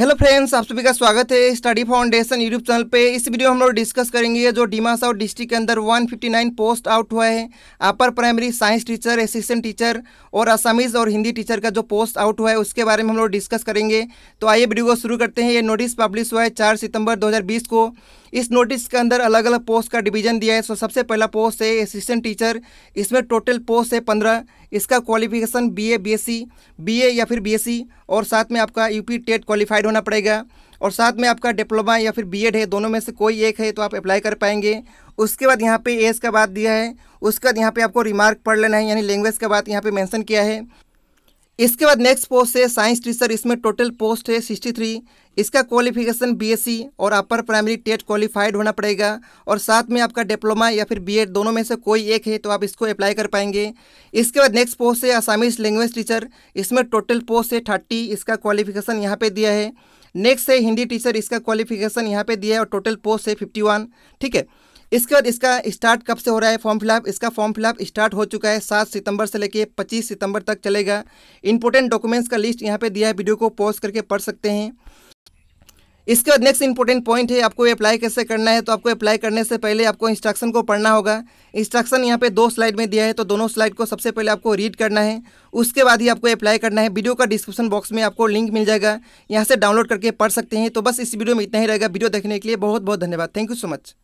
hello friends आप सभी का स्वागत है स्टडी फाउंडेशन यूट्यूब चैनल पे इस वीडियो हम लोग डिस्कस करेंगे जो डीमा साउथ डिस्ट्रिक्ट के अंदर 159 पोस्ट आउट हुआ है upper primary science teacher assistant teacher और असामीज और हिंदी टीचर का जो पोस्ट आउट हुआ है उसके बारे में हम लोग डिस्कस करेंगे तो आइए वीडियो को शुरू करते हैं ये नोटिस पब्लिश हुआ है चार सितम्बर दो को इस नोटिस के अंदर अलग अलग पोस्ट का डिवीजन दिया है सो सबसे पहला पोस्ट है असिस्टेंट टीचर इसमें टोटल पोस्ट है पंद्रह इसका क्वालिफिकेशन बीए बीएससी बीए या फिर बीएससी और साथ में आपका यूपी टेट क्वालिफाइड होना पड़ेगा और साथ में आपका डिप्लोमा या फिर बीएड है दोनों में से कोई एक है तो आप अप्लाई कर पाएंगे उसके बाद यहाँ पे एज का बात दिया है उसके बाद यहाँ पे आपको रिमार्क पढ़ लेना है यानी लैंग्वेज का बात यहाँ पे मेंशन किया है इसके बाद नेक्स्ट पोस्ट है साइंस टीचर इसमें टोटल पोस्ट है सिक्सटी थ्री इसका क्वालिफिकेशन बीएससी और अपर प्राइमरी टेट क्वालिफाइड होना पड़ेगा और साथ में आपका डिप्लोमा या फिर बीएड दोनों में से कोई एक है तो आप इसको अप्लाई कर पाएंगे इसके बाद नेक्स्ट पोस्ट है असामिस लैंग्वेज टीचर इसमें टोटल पोस्ट है थर्टी इसका क्वालिफिकेशन यहाँ पर दिया है नेक्स्ट है हिंदी टीचर इसका क्वालिफिकेशन यहाँ पर दिया है और टोटल पोस्ट है फिफ्टी वन ठीक है इसके बाद इसका स्टार्ट कब से हो रहा है फॉर्म फिलअप इसका फॉर्म फिलअप स्टार्ट हो चुका है सात सितंबर से लेकर पच्चीस सितंबर तक चलेगा इंपोर्टेंट डॉक्यूमेंट्स का लिस्ट यहाँ पे दिया है वीडियो को पॉज करके पढ़ सकते हैं इसके बाद नेक्स्ट इंपॉर्टेंट पॉइंट है आपको अप्लाई कैसे करना है तो आपको अप्लाई करने से पहले आपको इंस्ट्रक्शन को पढ़ना होगा इंस्ट्रक्शन यहाँ पे दो स्लाइड में दिया है तो दोनों स्लाइड को सबसे पहले आपको रीड करना है उसके बाद ही आपको अप्लाई करना है वीडियो का डिस्क्रिप्शन बॉक्स में आपको लिंक मिल जाएगा यहाँ से डाउनलोड करके पढ़ सकते हैं तो बस इस वीडियो में इतना ही रहेगा वीडियो देखने के लिए बहुत बहुत धन्यवाद थैंक यू सो मच